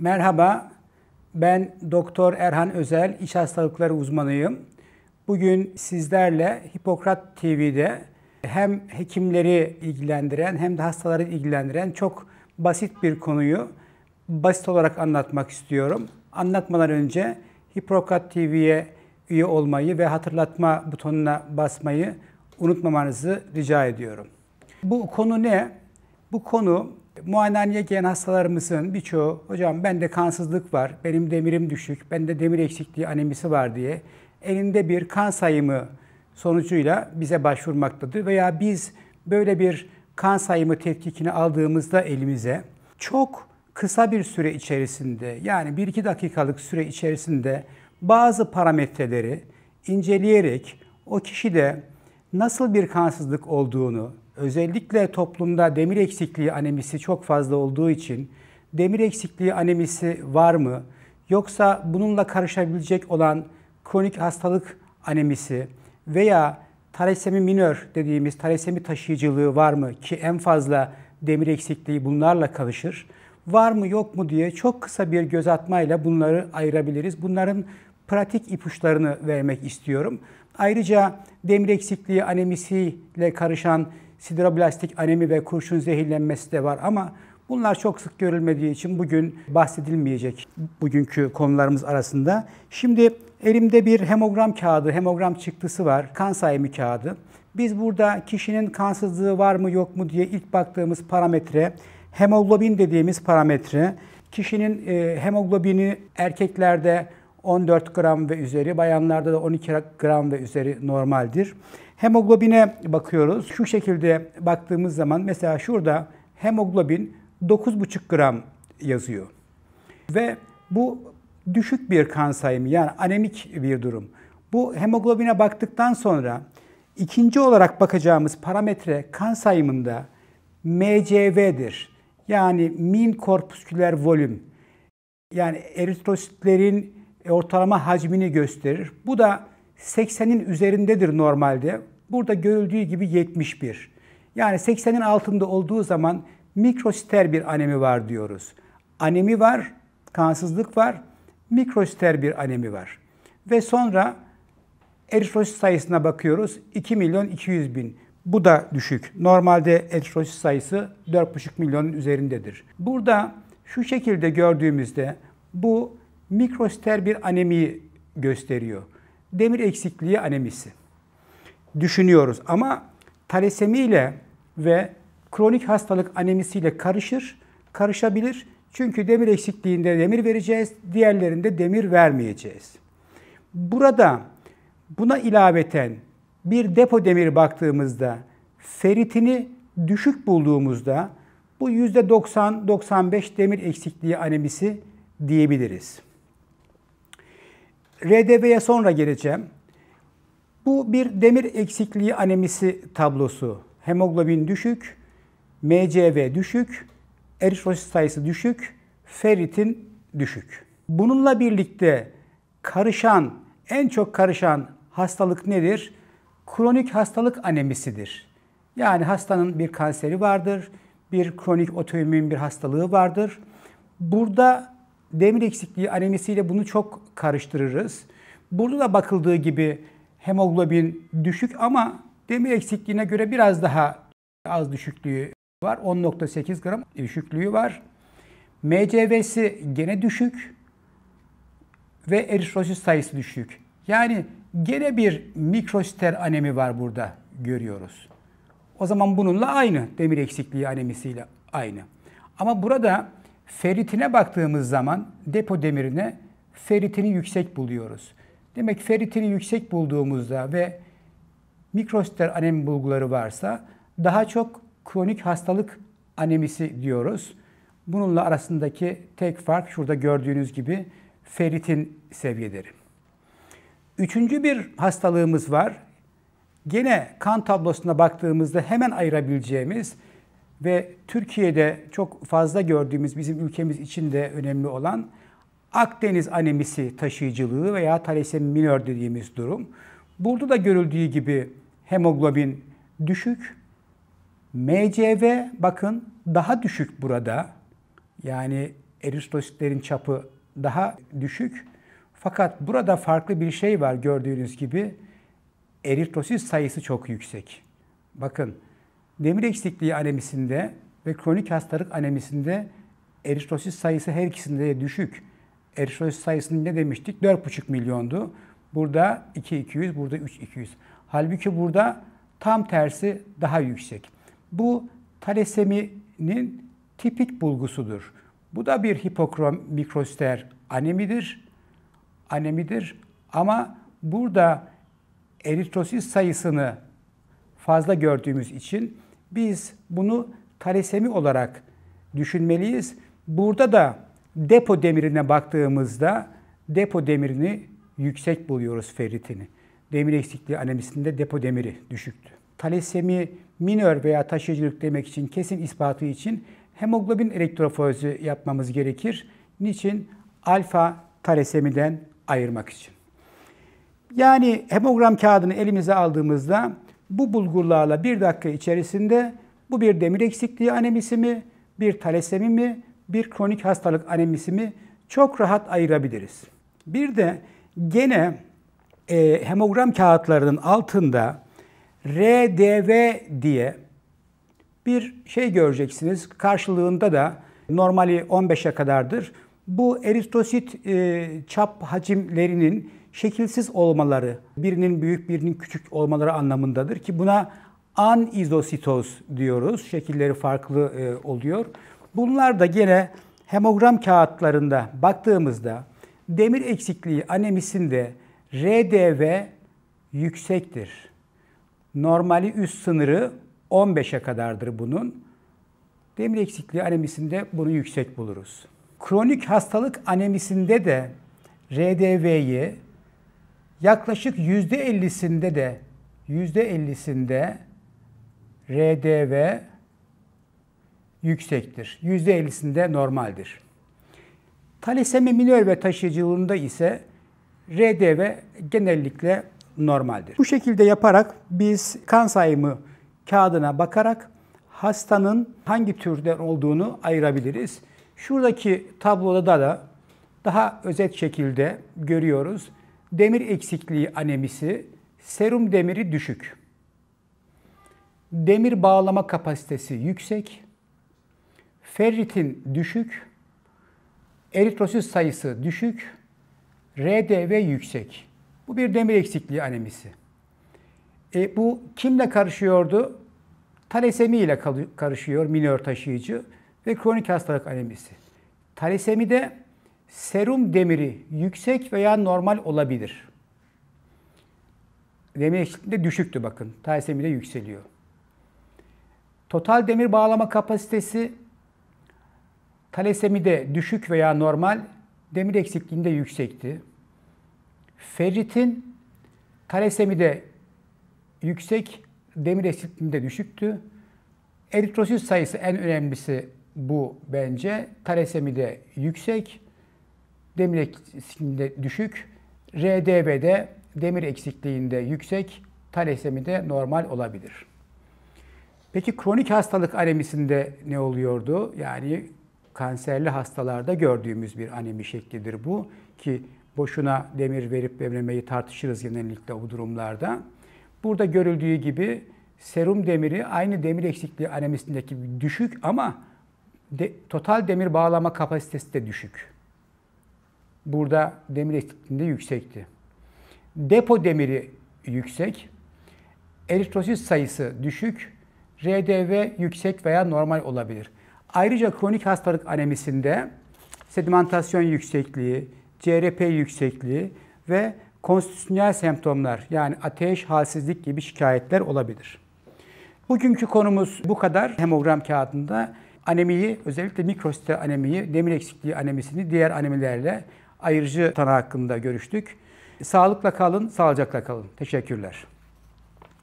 Merhaba, ben Doktor Erhan Özel, iş hastalıkları uzmanıyım. Bugün sizlerle Hipokrat TV'de hem hekimleri ilgilendiren hem de hastaları ilgilendiren çok basit bir konuyu basit olarak anlatmak istiyorum. Anlatmadan önce Hipokrat TV'ye üye olmayı ve hatırlatma butonuna basmayı unutmamanızı rica ediyorum. Bu konu ne? Bu konu Muayenehaneye gelen hastalarımızın birçoğu hocam bende kansızlık var, benim demirim düşük, bende demir eksikliği anemisi var diye elinde bir kan sayımı sonucuyla bize başvurmaktadır. Veya biz böyle bir kan sayımı tetkikini aldığımızda elimize çok kısa bir süre içerisinde yani 1-2 dakikalık süre içerisinde bazı parametreleri inceleyerek o kişide nasıl bir kansızlık olduğunu, Özellikle toplumda demir eksikliği anemisi çok fazla olduğu için demir eksikliği anemisi var mı? Yoksa bununla karışabilecek olan kronik hastalık anemisi veya talasemi minör dediğimiz talasemi taşıyıcılığı var mı ki en fazla demir eksikliği bunlarla karışır. Var mı yok mu diye çok kısa bir göz atmayla bunları ayırabiliriz. Bunların pratik ipuçlarını vermek istiyorum. Ayrıca demir eksikliği anemisiyle karışan sideroblastik anemi ve kurşun zehirlenmesi de var ama bunlar çok sık görülmediği için bugün bahsedilmeyecek bugünkü konularımız arasında. Şimdi elimde bir hemogram kağıdı, hemogram çıktısı var, kan sayımı kağıdı. Biz burada kişinin kansızlığı var mı yok mu diye ilk baktığımız parametre hemoglobin dediğimiz parametre. Kişinin e, hemoglobini erkeklerde 14 gram ve üzeri, bayanlarda da 12 gram ve üzeri normaldir. Hemoglobine bakıyoruz. Şu şekilde baktığımız zaman mesela şurada hemoglobin 9,5 gram yazıyor. Ve bu düşük bir kan sayımı yani anemik bir durum. Bu hemoglobine baktıktan sonra ikinci olarak bakacağımız parametre kan sayımında MCV'dir. Yani Min korpüsküler volüm. Yani eritrositlerin ortalama hacmini gösterir. Bu da 80'in üzerindedir normalde. Burada görüldüğü gibi 71. Yani 80'in altında olduğu zaman mikrositer bir anemi var diyoruz. Anemi var, kansızlık var, mikrositer bir anemi var. Ve sonra eritrosit sayısına bakıyoruz. 2 milyon 200 bin. Bu da düşük. Normalde eritrosit sayısı 4,5 milyonun üzerindedir. Burada şu şekilde gördüğümüzde bu mikrositer bir anemi gösteriyor demir eksikliği anemisi düşünüyoruz. Ama ile ve kronik hastalık anemisi ile karışır, karışabilir. Çünkü demir eksikliğinde demir vereceğiz, diğerlerinde demir vermeyeceğiz. Burada buna ilaveten bir depo demir baktığımızda feritini düşük bulduğumuzda bu %90-95 demir eksikliği anemisi diyebiliriz. RDV'ye sonra geleceğim. Bu bir demir eksikliği anemisi tablosu. Hemoglobin düşük, MCV düşük, eritrosit sayısı düşük, ferritin düşük. Bununla birlikte karışan, en çok karışan hastalık nedir? Kronik hastalık anemisidir. Yani hastanın bir kanseri vardır, bir kronik otoimmün bir hastalığı vardır. Burada demir eksikliği anemisiyle bunu çok karıştırırız. Burada da bakıldığı gibi hemoglobin düşük ama demir eksikliğine göre biraz daha az düşüklüğü var. 10.8 gram düşüklüğü var. MCV'si gene düşük ve eritrosit sayısı düşük. Yani gene bir mikrositer anemi var burada görüyoruz. O zaman bununla aynı demir eksikliği anemisiyle aynı. Ama burada Feritine baktığımız zaman depo demirine feritini yüksek buluyoruz. Demek feritini yüksek bulduğumuzda ve mikrositer anemi bulguları varsa daha çok kronik hastalık anemisi diyoruz. Bununla arasındaki tek fark şurada gördüğünüz gibi feritin seviyeleri. Üçüncü bir hastalığımız var. Gene kan tablosuna baktığımızda hemen ayırabileceğimiz ve Türkiye'de çok fazla gördüğümüz bizim ülkemiz için de önemli olan Akdeniz anemisi taşıyıcılığı veya talasemi minör dediğimiz durum. Burada da görüldüğü gibi hemoglobin düşük. MCV bakın daha düşük burada. Yani eritrositlerin çapı daha düşük. Fakat burada farklı bir şey var gördüğünüz gibi. Eritrosit sayısı çok yüksek. Bakın demir eksikliği anemisinde ve kronik hastalık anemisinde eritrosit sayısı her ikisinde de düşük. Eritrosit sayısını ne demiştik? 4,5 milyondu. Burada 2,200, burada 3,200. Halbuki burada tam tersi daha yüksek. Bu talaseminin tipik bulgusudur. Bu da bir hipokrom mikrositer anemidir. Anemidir ama burada eritrosit sayısını fazla gördüğümüz için biz bunu talasemi olarak düşünmeliyiz. Burada da depo demirine baktığımızda depo demirini yüksek buluyoruz ferritini. Demir eksikliği anemisinde depo demiri düşüktü. Talasemi minör veya taşıyıcılık demek için kesin ispatı için hemoglobin elektrofozi yapmamız gerekir. Niçin? Alfa talasemiden ayırmak için. Yani hemogram kağıdını elimize aldığımızda bu bulgularla bir dakika içerisinde bu bir demir eksikliği anemisi mi, bir talesemi mi, bir kronik hastalık anemisi mi çok rahat ayırabiliriz. Bir de gene e, hemogram kağıtlarının altında RDV diye bir şey göreceksiniz. Karşılığında da normali 15'e kadardır. Bu eritrosit e, çap hacimlerinin şekilsiz olmaları, birinin büyük birinin küçük olmaları anlamındadır ki buna anizositoz diyoruz. Şekilleri farklı e, oluyor. Bunlar da gene hemogram kağıtlarında baktığımızda demir eksikliği anemisinde RDV yüksektir. Normali üst sınırı 15'e kadardır bunun. Demir eksikliği anemisinde bunu yüksek buluruz. Kronik hastalık anemisinde de RDV'yi yaklaşık yüzde ellisinde de yüzde ellisinde RDV yüksektir. Yüzde ellisinde normaldir. Talisemi minör ve taşıyıcılığında ise RDV genellikle normaldir. Bu şekilde yaparak biz kan sayımı kağıdına bakarak hastanın hangi türden olduğunu ayırabiliriz. Şuradaki tabloda da daha özet şekilde görüyoruz demir eksikliği anemisi, serum demiri düşük. Demir bağlama kapasitesi yüksek. Ferritin düşük. Eritrosit sayısı düşük. RDV yüksek. Bu bir demir eksikliği anemisi. E, bu kimle karışıyordu? Talasemi ile karışıyor minör taşıyıcı ve kronik hastalık anemisi. de serum demiri yüksek veya normal olabilir. Demir eksikliğinde düşüktü bakın. de yükseliyor. Total demir bağlama kapasitesi de düşük veya normal, demir eksikliğinde yüksekti. Ferritin de yüksek, demir eksikliğinde düşüktü. Eritrosit sayısı en önemlisi bu bence. de yüksek, demir eksikliğinde düşük, RDB'de demir eksikliğinde yüksek, talisemide normal olabilir. Peki kronik hastalık anemisinde ne oluyordu? Yani kanserli hastalarda gördüğümüz bir anemi şeklidir bu ki boşuna demir verip vermemeyi tartışırız genellikle bu durumlarda. Burada görüldüğü gibi serum demiri aynı demir eksikliği anemisindeki düşük ama de, total demir bağlama kapasitesi de düşük burada demir eksikliğinde yüksekti. Depo demiri yüksek, eritrosit sayısı düşük, RDV yüksek veya normal olabilir. Ayrıca kronik hastalık anemisinde sedimentasyon yüksekliği, CRP yüksekliği ve konstitüsyonel semptomlar yani ateş, halsizlik gibi şikayetler olabilir. Bugünkü konumuz bu kadar. Hemogram kağıdında anemiyi, özellikle mikrosite anemiyi, demir eksikliği anemisini diğer anemilerle ayrıcı tanı hakkında görüştük. Sağlıkla kalın, sağlıcakla kalın. Teşekkürler.